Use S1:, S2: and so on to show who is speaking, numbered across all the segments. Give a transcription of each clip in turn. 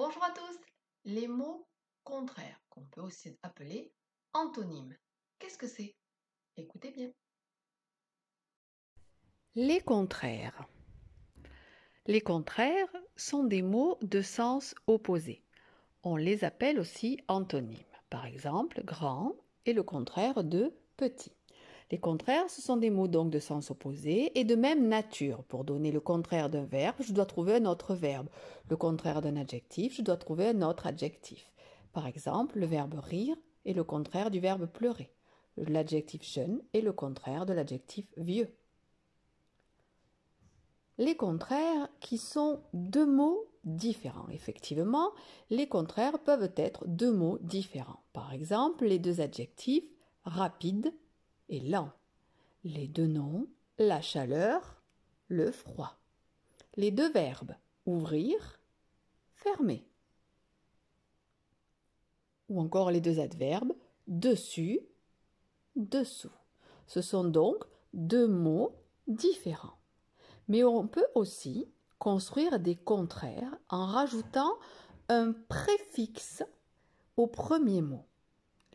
S1: Bonjour à tous. Les mots contraires, qu'on peut aussi appeler antonymes. Qu'est-ce que c'est Écoutez bien. Les contraires. Les contraires sont des mots de sens opposé. On les appelle aussi antonymes. Par exemple, grand est le contraire de petit. Les contraires, ce sont des mots donc de sens opposé et de même nature. Pour donner le contraire d'un verbe, je dois trouver un autre verbe. Le contraire d'un adjectif, je dois trouver un autre adjectif. Par exemple, le verbe rire est le contraire du verbe pleurer. L'adjectif jeune est le contraire de l'adjectif vieux. Les contraires qui sont deux mots différents. Effectivement, les contraires peuvent être deux mots différents. Par exemple, les deux adjectifs rapide et lent. Les deux noms, la chaleur, le froid. Les deux verbes, ouvrir, fermer. Ou encore les deux adverbes, dessus, dessous. Ce sont donc deux mots différents. Mais on peut aussi construire des contraires en rajoutant un préfixe au premier mot.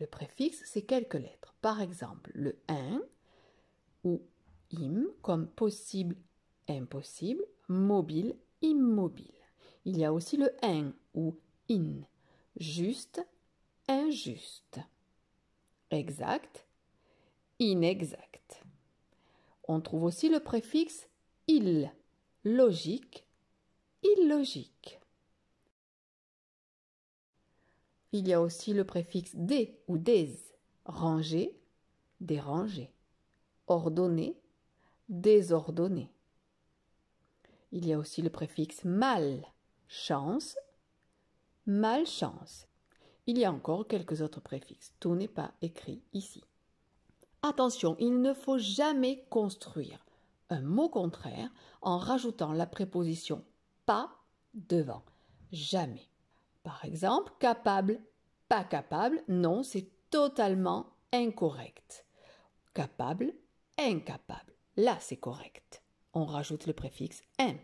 S1: Le préfixe, c'est quelques lettres. Par exemple, le in ou im comme possible, impossible, mobile, immobile. Il y a aussi le in ou in, juste, injuste, exact, inexact. On trouve aussi le préfixe il, logique, illogique. il y a aussi le préfixe des ou des, ranger, déranger, ordonner, désordonner. Il y a aussi le préfixe mal, chance, malchance. Il y a encore quelques autres préfixes. Tout n'est pas écrit ici. Attention, il ne faut jamais construire un mot contraire en rajoutant la préposition pas devant. Jamais. Par exemple, capable, pas capable, non, c'est totalement incorrect. Capable, incapable. Là, c'est correct. On rajoute le préfixe in.